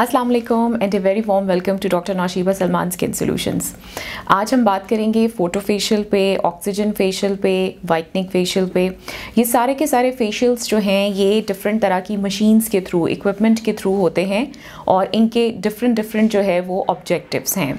Aslam and a very warm welcome to doctor Nashiba Salman skin solutions आज हम बात करेंगे फ़ोटो फेशियल पे ऑक्सीजन फेशियल पे वाइटनिंग फेशियल पे ये सारे के सारे फेशियल्स जो हैं ये डिफरेंट तरह की मशीन्स के थ्रू इक्विपमेंट के थ्रू होते हैं और इनके डिफरेंट डिफरेंट जो है वो ऑब्जेक्टिव्स हैं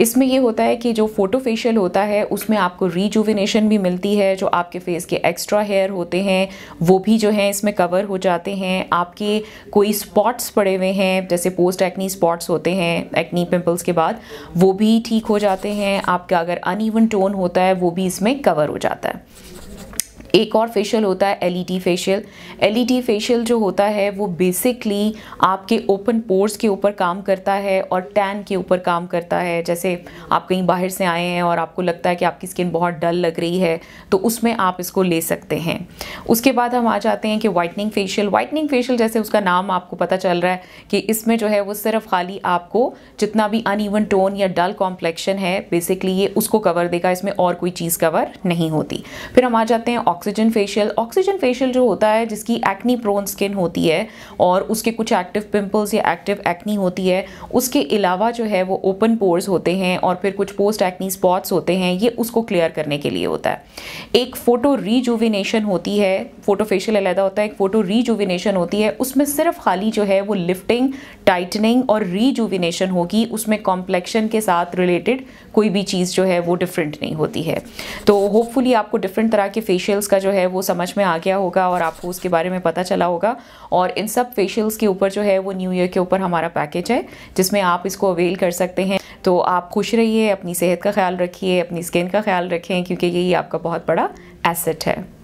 इसमें ये होता है कि जो फोटो फेशियल होता है उसमें आपको रीजुविनेशन भी मिलती है जो आपके फेस के एक्स्ट्रा हेयर होते हैं वो भी जो है इसमें कवर हो जाते हैं आपके कोई स्पॉट्स पड़े हुए हैं जैसे पोस्ट एक्नी स्पॉट्स होते हैं एक्नी पिम्पल्स के बाद वो भी ठीक हो जाते हैं आपका अगर अनइवन टोन होता है वो भी इसमें कवर हो जाता है एक और फेशियल होता है एल फेशियल एल फेशियल जो होता है वो बेसिकली आपके ओपन पोर्स के ऊपर काम करता है और टैन के ऊपर काम करता है जैसे आप कहीं बाहर से आए हैं और आपको लगता है कि आपकी स्किन बहुत डल लग रही है तो उसमें आप इसको ले सकते हैं उसके बाद हम आ जाते हैं कि वाइटनिंग फेशियल वाइटनिंग फेशियल जैसे उसका नाम आपको पता चल रहा है कि इसमें जो है वो सिर्फ खाली आपको जितना भी अनइवन टोन या डल कॉम्प्लेक्शन है बेसिकली ये उसको कवर देगा इसमें और कोई चीज़ कवर नहीं होती फिर हम आ जाते हैं ऑक्सीजन फेशियल ऑक्सीजन फेशियल जो होता है जिसकी एक्नी प्रोन स्किन होती है और उसके कुछ एक्टिव पिंपल्स या एक्टिव एक्नी होती है उसके अलावा जो है वो ओपन पोर्स होते हैं और फिर कुछ पोस्ट एक्नी स्पॉट्स होते हैं ये उसको क्लियर करने के लिए होता है एक फ़ोटो रीजुविनेशन होती है फ़ोटो फेशियल अलहदा होता है एक फ़ोटो रीजुविनेशन होती है उसमें सिर्फ खाली जो है वो लिफ्टिंग टाइटनिंग और रीजुविनेशन होगी उसमें कॉम्प्लेक्शन के साथ रिलेटेड कोई भी चीज़ जो है वो डिफरेंट नहीं होती है तो होपफुली आपको डिफरेंट तरह के फेशियल्स उसका जो है वो समझ में आ गया होगा और आपको उसके बारे में पता चला होगा और इन सब फेशियल्स के ऊपर जो है वो न्यू ईयर के ऊपर हमारा पैकेज है जिसमें आप इसको अवेल कर सकते हैं तो आप खुश रहिए अपनी सेहत का ख्याल रखिए अपनी स्किन का ख्याल रखें क्योंकि यही आपका बहुत बड़ा एसेट है